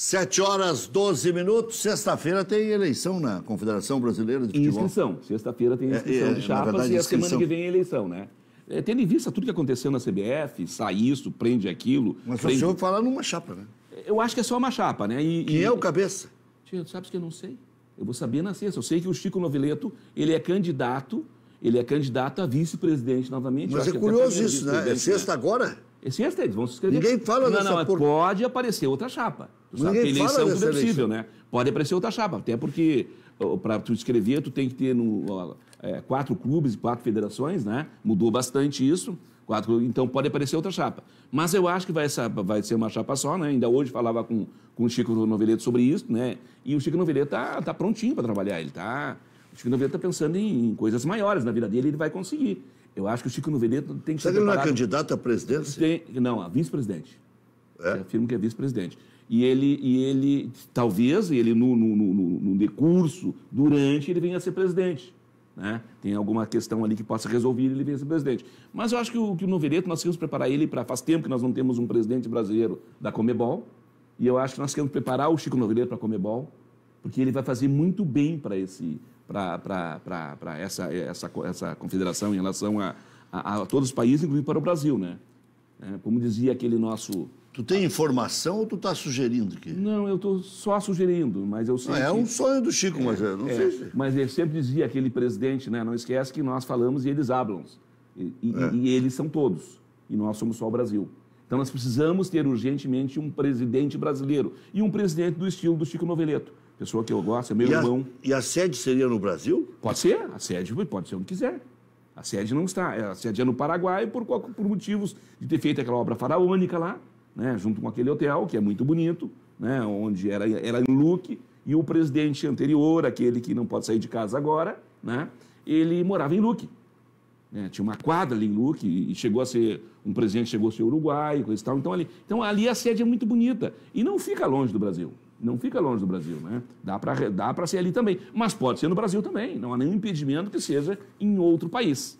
Sete horas, 12 minutos. Sexta-feira tem eleição na Confederação Brasileira de Futebol. Inscrição. Sexta-feira tem é, inscrição é, é, de chapas verdade, e a inscrição... semana que vem é eleição, né? É, tendo em vista tudo que aconteceu na CBF, sai isso, prende aquilo... Mas prende... o senhor fala numa chapa, né? Eu acho que é só uma chapa, né? E, Quem e... é o cabeça? Tio, sabes que eu não sei. Eu vou saber na sexta. Eu sei que o Chico Novileto, ele é candidato, ele é candidato a vice-presidente novamente. Mas é curioso isso, né? É né? sexta né? agora? É sexta, eles vão se inscrever. Ninguém fala não, nessa não, por... pode aparecer outra chapa. Sabe eleição que é eleição né? Pode aparecer outra chapa, até porque para tu escrever, tu tem que ter no, é, quatro clubes e quatro federações, né? Mudou bastante isso. Quatro, então pode aparecer outra chapa. Mas eu acho que vai, vai ser uma chapa só, né? Ainda hoje falava com, com o Chico Noveleto sobre isso, né? E o Chico Noveleto tá, tá prontinho para trabalhar. Ele tá, o Chico Noveleto tá pensando em, em, coisas maiores na vida dele, ele vai conseguir. Eu acho que o Chico Noveleto tem que ser. Será que ele não é candidato à presidência? Tem, não, a vice-presidente. É? Eu afirmo que é vice-presidente. E ele, e ele talvez, ele no, no, no, no decurso, durante, ele venha a ser presidente. Né? Tem alguma questão ali que possa resolver ele venha a ser presidente. Mas eu acho que o, que o Novereto, nós queremos preparar ele para. Faz tempo que nós não temos um presidente brasileiro da Comebol. E eu acho que nós queremos preparar o Chico Novereto para a Comebol, porque ele vai fazer muito bem para esse para essa, essa, essa confederação em relação a, a, a, todos os países, inclusive para o Brasil, né? É, como dizia aquele nosso Tu tem informação ou tu está sugerindo que? Não, eu estou só sugerindo, mas eu sei. Ah, é que... um sonho do Chico, é, mas eu não é, sei. Se... Mas ele sempre dizia aquele presidente, né? Não esquece que nós falamos e eles hablam. E, e, é. e, eles são todos. E nós somos só o Brasil. Então nós precisamos ter urgentemente um presidente brasileiro e um presidente do estilo do Chico Noveleto. Pessoa que eu gosto, é meu e irmão. A, e a sede seria no Brasil? Pode ser, a sede pode ser onde quiser. A sede não está. A sede é no Paraguai por, por motivos de ter feito aquela obra faraônica lá né, junto com aquele hotel, que é muito bonito, né, onde era, era em Luque, e o presidente anterior, aquele que não pode sair de casa agora, né, ele morava em Luque. Né, tinha uma quadra ali em Luque, e chegou a ser, um presidente chegou a ser Uruguai coisa e tal. Então ali, então ali a sede é muito bonita, e não fica longe do Brasil. Não fica longe do Brasil, né? Dá para dá ser ali também. Mas pode ser no Brasil também. Não há nenhum impedimento que seja em outro país.